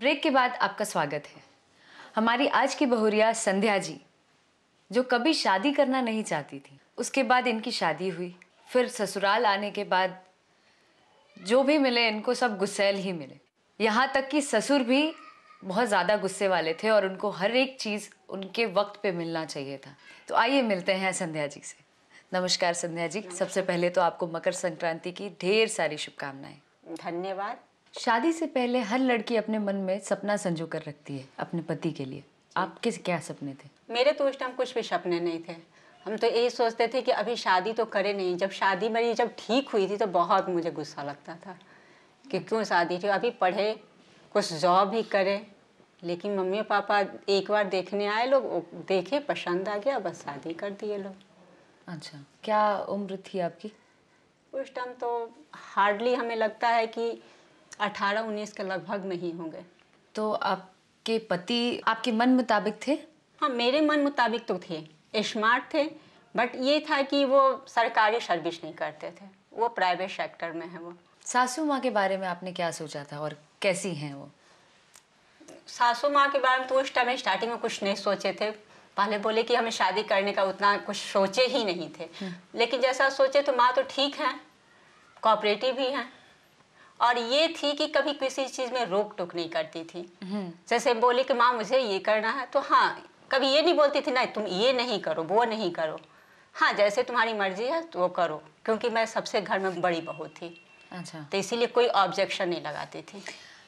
Break के बाद आपका स्वागत है हमारी आज की बहुरिया संध्या जी जो कभी शादी करना नहीं चाहती थी उसके बाद इनकी शादी हुई फिर ससुराल आने के बाद जो भी मिले इनको सब गुस्सेल ही मिले यहाँ तक कि ससुर भी बहुत ज़्यादा गुस्से वाले थे और उनको हर एक चीज़ उनके वक्त पे मिलना चाहिए था तो आइए मिलते हैं संध्या जी से नमस्कार संध्या जी सबसे पहले तो आपको मकर संक्रांति की ढेर सारी शुभकामनाएं धन्यवाद शादी से पहले हर लड़की अपने मन में सपना संजो कर रखती है अपने पति के लिए आपके क्या सपने थे मेरे तो उस टाइम कुछ भी सपने नहीं थे हम तो यही सोचते थे कि अभी शादी तो करे नहीं जब शादी मेरी जब ठीक हुई थी तो बहुत मुझे गुस्सा लगता था कि क्यों शादी थी अभी पढ़े कुछ जॉब ही करे लेकिन मम्मी पापा एक बार देखने आए लोग देखे पसंद आ गया बस शादी कर दिए लोग अच्छा क्या उम्र थी आपकी उस टाइम तो हार्डली हमें लगता है कि 18 उन्नीस के लगभग में ही होंगे तो आपके पति आपके मन मुताबिक थे हाँ मेरे मन मुताबिक तो थे स्मार्ट थे बट ये था कि वो सरकारी सर्विस नहीं करते थे वो प्राइवेट सेक्टर में है वो सासू माँ के बारे में आपने क्या सोचा था और कैसी हैं वो सासू माँ के बारे में तो उस टाइम स्टार्टिंग में कुछ नहीं सोचे थे पहले बोले कि हमें शादी करने का उतना कुछ सोचे ही नहीं थे हम्म। लेकिन जैसा सोचे तो माँ तो ठीक हैं कोऑपरेटिव भी हैं और ये थी कि कभी किसी चीज़ में रोक टोक नहीं करती थी हम्म। जैसे बोले कि माँ मुझे ये करना है तो हाँ कभी ये नहीं बोलती थी नहीं तुम ये नहीं करो वो नहीं करो हाँ जैसे तुम्हारी मर्जी है तो वो करो क्योंकि मैं सबसे घर में बड़ी बहू थी अच्छा तो इसीलिए कोई ऑब्जेक्शन नहीं लगाती थी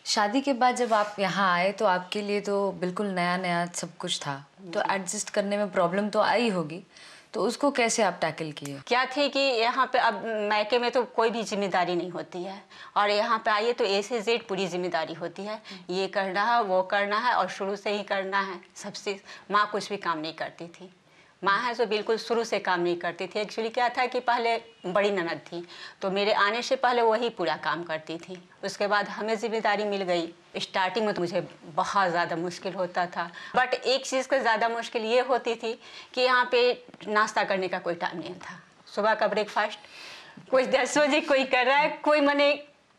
शादी के बाद जब आप यहाँ आए तो आपके लिए तो बिल्कुल नया नया सब कुछ था तो एडजस्ट करने में प्रॉब्लम तो आई होगी तो उसको कैसे आप टैकल किए क्या थी कि यहाँ पे अब मैके में तो कोई भी जिम्मेदारी नहीं होती है और यहाँ पे आइए तो ए से जेड पूरी जिम्मेदारी होती है ये करना है वो करना है और शुरू से ही करना है सबसे माँ कुछ भी काम नहीं करती थी माँ है जो बिल्कुल शुरू से काम नहीं करती थी एक्चुअली क्या था कि पहले बड़ी ननद थी तो मेरे आने से पहले वही पूरा काम करती थी उसके बाद हमें जिम्मेदारी मिल गई स्टार्टिंग में तो मुझे बहुत ज़्यादा मुश्किल होता था बट एक चीज़ का ज़्यादा मुश्किल ये होती थी कि यहाँ पे नाश्ता करने का कोई टाइम नहीं था सुबह का ब्रेकफास्ट कोई दस बजे कोई कर रहा है कोई मैंने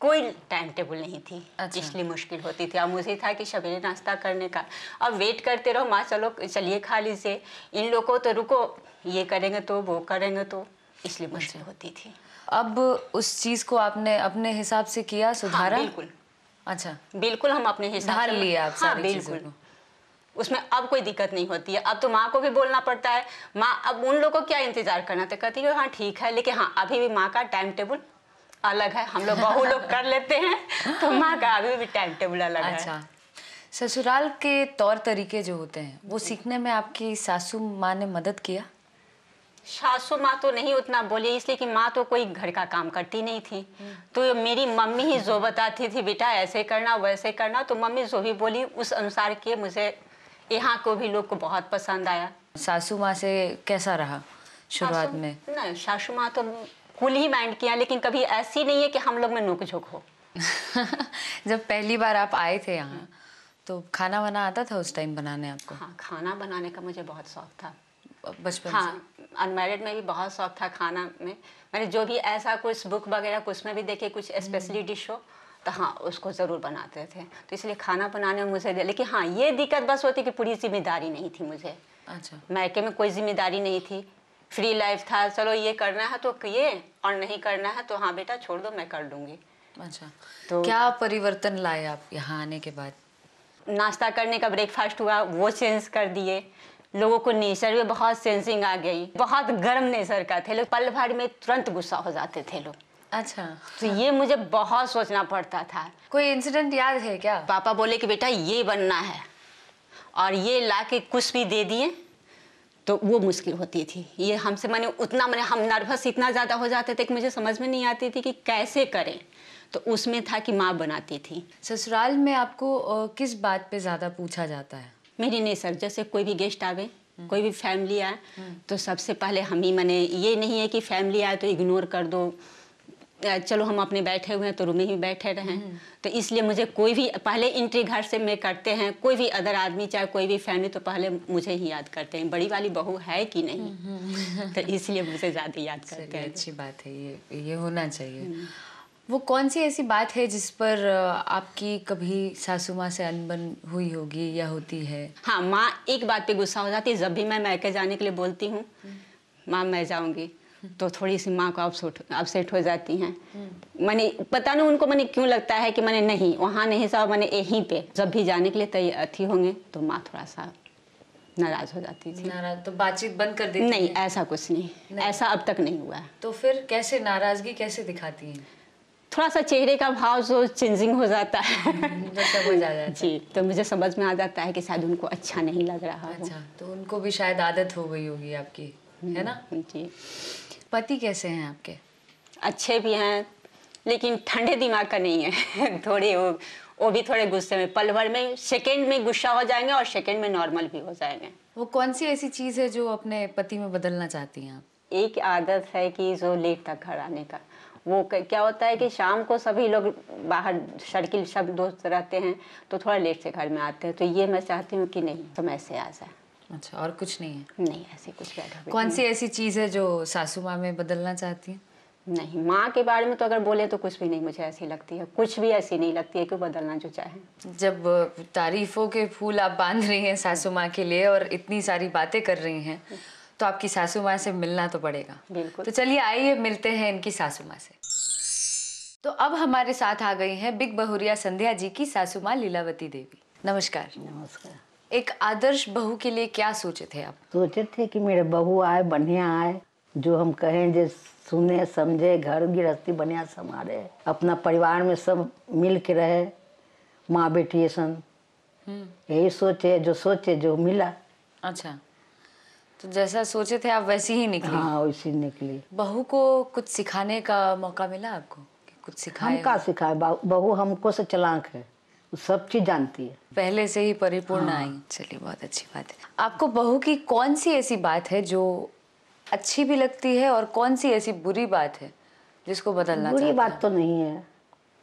कोई टाइम टेबल नहीं थी अच्छा। इसलिए मुश्किल होती थी अब मुझे था कि सवेरे नाश्ता करने का अब वेट करते रहो माँ चलो चलिए खा लीजिए इन लोगों तो रुको ये करेंगे तो वो करेंगे तो इसलिए अच्छा। मुश्किल होती थी अब उस चीज़ को आपने अपने हिसाब से किया हाँ, सुधारा हाँ, बिल्कुल अच्छा बिल्कुल हम अपने हिसाब से लिया आप हाँ बिल्कुल उसमें अब कोई दिक्कत नहीं होती है अब तो माँ को भी बोलना पड़ता है माँ अब उन लोगों को क्या इंतजार करना था कहती है हाँ ठीक है लेकिन हाँ अभी भी माँ का टाइम टेबल अलग है हम लोग बहु लोग कर लेते हैं तो माँ का अभी भी टाइम टेबल अलग अच्छा। ससुराल के तौर तरीके जो होते हैं वो सीखने में आपकी सासू माँ ने मदद किया सासू माँ तो नहीं उतना बोली इसलिए कि माँ तो कोई घर का काम करती नहीं थी हम्म। तो मेरी मम्मी ही जो बताती थी बेटा ऐसे करना वैसे करना तो मम्मी जो भी बोली उस अनुसार के मुझे यहाँ को भी लोग को बहुत पसंद आया सासू माँ से कैसा रहा शुरुआत में नहीं सासू माँ तो कूल ही माइंड किया लेकिन कभी ऐसी नहीं है कि हम लोग में नोक झोंक हो जब पहली बार आप आए थे यहाँ तो खाना वाना आता था उस टाइम बनाने आपको हाँ खाना बनाने का मुझे बहुत शौक था बचपन हाँ अनमेरिड में भी बहुत शौक था खाना में मैंने जो भी ऐसा कुछ बुक वगैरह कुछ में भी देखे कुछ स्पेशली हम्म। डिश हो तो हाँ उसको ज़रूर बनाते थे तो इसलिए खाना बनाने में मुझे लेकिन हाँ ये दिक्कत बस होती कि पूरी जिम्मेदारी नहीं थी मुझे अच्छा मैके में कोई जिम्मेदारी नहीं थी फ्री लाइफ था चलो ये करना है तो किए और नहीं करना है तो हाँ बेटा छोड़ दो मैं कर दूंगी अच्छा तो क्या परिवर्तन लाए आप यहाँ आने के बाद नाश्ता करने का ब्रेकफास्ट हुआ वो चेंज कर दिए लोगों को नेचर में बहुत सेंसिंग आ गई बहुत गर्म नेचर का थे लोग पल भर में तुरंत गुस्सा हो जाते थे लोग अच्छा तो ये मुझे बहुत सोचना पड़ता था कोई इंसिडेंट याद है क्या पापा बोले कि बेटा ये बनना है और ये ला के कुछ भी दे दिए तो वो मुश्किल होती थी ये हमसे मैंने उतना मैंने हम नर्वस इतना ज़्यादा हो जाते थे कि मुझे समझ में नहीं आती थी कि कैसे करें तो उसमें था कि माँ बनाती थी ससुराल में आपको किस बात पे ज़्यादा पूछा जाता है मेरी नहीं सर जैसे कोई भी गेस्ट आवे हम्म। कोई भी फैमिली आए हम्म। तो सबसे पहले हम ही मैंने ये नहीं है कि फैमिली आए तो इग्नोर कर दो चलो हम अपने बैठे हुए हैं तो रूम में ही बैठे रहें हम्म। तो इसलिए मुझे कोई भी पहले इंट्री घर से मैं करते हैं कोई भी अदर आदमी चाहे कोई भी फैमिली तो पहले मुझे ही याद करते हैं बड़ी वाली बहू है कि नहीं हम्म, हम्म। तो इसलिए मुझे ज़्यादा याद करते हैं अच्छी बात है ये ये होना चाहिए वो कौन सी ऐसी बात है जिस पर आपकी कभी सासू माँ से अनबन हुई होगी या होती है हाँ माँ एक बात पे गुस्सा हो जाती है जब भी मैं मैके जाने के लिए बोलती हूँ माँ मैं जाऊँगी तो थोड़ी सी माँ को अपसेट अपसेट हो जाती हैं मैंने पता नहीं उनको मैंने क्यों लगता है कि मैंने नहीं वहाँ नहीं सब मैंने यहीं पे जब भी जाने के लिए तैयार तैयारी होंगे तो माँ थोड़ा सा नाराज हो जाती थी नाराज तो बातचीत बंद कर देती नहीं ऐसा कुछ नहीं, नहीं ऐसा अब तक नहीं हुआ तो फिर कैसे नाराजगी कैसे दिखाती है थोड़ा सा चेहरे का भाव जो चेंजिंग हो जाता है मतलब हो जाता जी तो मुझे समझ में आ जाता है कि शायद उनको अच्छा नहीं लग रहा अच्छा तो उनको भी शायद आदत हो गई होगी आपकी है ना जी पति कैसे हैं आपके अच्छे भी हैं लेकिन ठंडे दिमाग का नहीं है थोड़े वो वो भी थोड़े गुस्से में पल भर में सेकेंड में गुस्सा हो जाएंगे और सेकेंड में नॉर्मल भी हो जाएंगे वो कौन सी ऐसी चीज़ है जो अपने पति में बदलना चाहती हैं आप एक आदत है कि जो लेट तक घर आने का वो क्या होता है कि शाम को सभी लोग बाहर सड़किल सब दोस्त रहते हैं तो थोड़ा लेट से घर में आते हैं तो ये मैं चाहती हूँ कि नहीं समय तो से आ जाए अच्छा और कुछ नहीं है नहीं ऐसी कुछ बैठा कौन सी ऐसी चीज़ है जो सासू माँ में बदलना चाहती है नहीं माँ के बारे में तो अगर बोले तो कुछ भी नहीं मुझे ऐसी लगती है कुछ भी ऐसी नहीं लगती है कि बदलना जो चाहे जब तारीफों के फूल आप बांध रही हैं सासू माँ के लिए और इतनी सारी बातें कर रही हैं तो आपकी सासू माँ से मिलना तो पड़ेगा बिल्कुल तो चलिए आइए मिलते हैं इनकी सासू माँ से तो अब हमारे साथ आ गई हैं बिग बहुरिया संध्या जी की सासू माँ लीलावती देवी नमस्कार नमस्कार एक आदर्श बहू के लिए क्या सोचे थे आप सोचे थे कि मेरे बहू आए बढ़िया आए जो हम कहें जो सुने समझे घर गृहस्थी बढ़िया संभाले अपना परिवार में सब मिल के रहे माँ बेटी सन हम्म। यही सोचे जो सोचे जो मिला अच्छा तो जैसा सोचे थे आप वैसी ही निकली हाँ वैसी निकली बहू को कुछ सिखाने का मौका मिला आपको कुछ सिखाए हम का सिखाए बहू हमको से चलाक है सब चीज जानती है पहले से ही परिपूर्ण हाँ। आई चलिए बहुत अच्छी बात है आपको बहू की कौन सी ऐसी बात है जो अच्छी भी लगती है और कौन सी ऐसी बुरी बात है जिसको बदलना बुरी बात तो नहीं है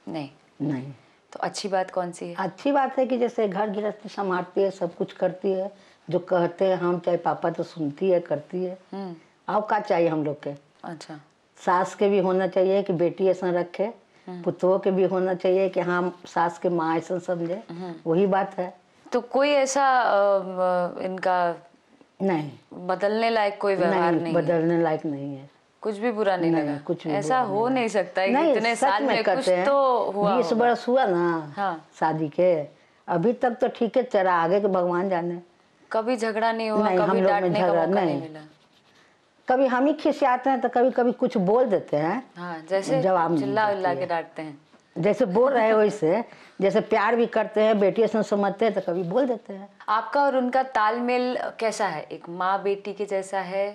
नहीं नहीं तो अच्छी बात कौन सी है अच्छी बात है कि जैसे घर गृहस्थी संभालती है सब कुछ करती है जो कहते हैं हम चाहे पापा तो सुनती है करती है अब हम्म। का चाहिए हम लोग के अच्छा सास के भी होना चाहिए कि बेटी ऐसा रखे हम्म। पुतों के भी होना चाहिए कि हाँ सास के माँ ऐसा समझे हम्म। वही बात है तो कोई ऐसा इनका नहीं बदलने लायक कोई व्यवहार नहीं, नहीं बदलने लायक नहीं है कुछ भी बुरा नहीं, नहीं लगा कुछ भी ऐसा हो नहीं, नहीं सकता है नहीं, इतने साल में, कुछ तो हुआ बीस बरस हुआ ना हाँ। शादी के अभी तक तो ठीक है चला आगे के भगवान जाने कभी झगड़ा नहीं हुआ नहीं, कभी डांटने का मौका नहीं मिला कभी हम ही खिसियाते हैं तो कभी कभी कुछ बोल देते हैं हाँ, जैसे जवाब चिल्ला के डांटते हैं जैसे बोल रहे हो इसे जैसे प्यार भी करते हैं बेटियों से समझते हैं तो कभी बोल देते हैं आपका और उनका तालमेल कैसा है एक माँ बेटी के जैसा है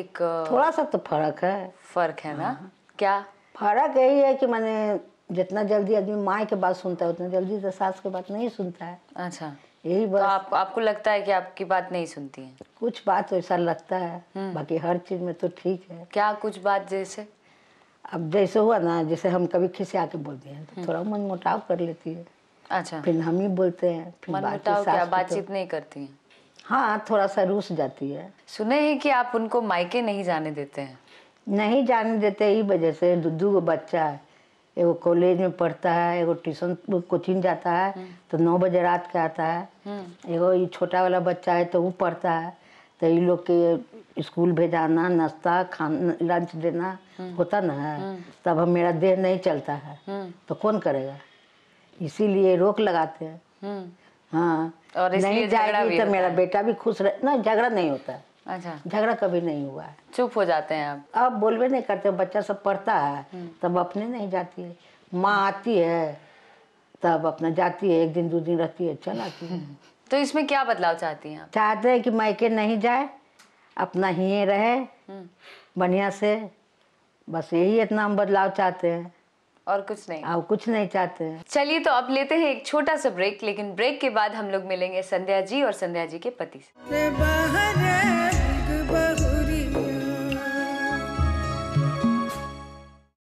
एक थोड़ा सा तो फर्क है फर्क है ना हाँ। क्या फर्क यही है कि मैंने जितना जल्दी आदमी माँ के बात सुनता है उतना जल्दी तो सास के बात नहीं सुनता है अच्छा यही बात तो आप, आपको लगता है कि आपकी बात नहीं सुनती है कुछ बात तो ऐसा लगता है हम्म। बाकी हर चीज में तो ठीक है क्या कुछ बात जैसे अब जैसे हुआ ना जैसे हम कभी खिसे आके बोलते हैं तो हम्म। थोड़ा मन मोटाव कर लेती है अच्छा फिर हम ही बोलते हैं फिर मन मोटाव क्या तो- बातचीत नहीं करती है हाँ थोड़ा सा रूस जाती है सुने ही कि आप उनको मायके नहीं जाने देते हैं नहीं जाने देते ही वजह से दो बच्चा है एगो कॉलेज में पढ़ता है एगो ट्यूशन कोचिंग जाता है हम्म। तो नौ बजे रात के आता है हम्म। एगो ये छोटा वाला बच्चा है तो वो पढ़ता है तो ये लोग के स्कूल भेजाना नाश्ता खाना लंच देना हम्म। होता ना है तब हम मेरा देह नहीं चलता है तो कौन करेगा इसीलिए रोक लगाते हैं हाँ और नहीं जाएगी तो मेरा बेटा भी खुश रहे ना झगड़ा नहीं होता है अच्छा झगड़ा कभी नहीं हुआ है चुप हो जाते हैं आप अब बोलवे नहीं करते बच्चा सब पढ़ता है हम्म। तब अपने नहीं जाती है माँ आती है तब अपना जाती है एक दिन दो दिन रहती है चल आती है हम्म। तो इसमें क्या बदलाव चाहती हैं आप चाहते हैं कि मायके नहीं जाए अपना ही रहे हम्म। बढ़िया से बस यही इतना हम बदलाव चाहते हैं और कुछ नहीं और कुछ नहीं चाहते हैं चलिए तो अब लेते हैं एक छोटा सा ब्रेक लेकिन ब्रेक के बाद हम लोग मिलेंगे संध्या जी और संध्या जी के पति से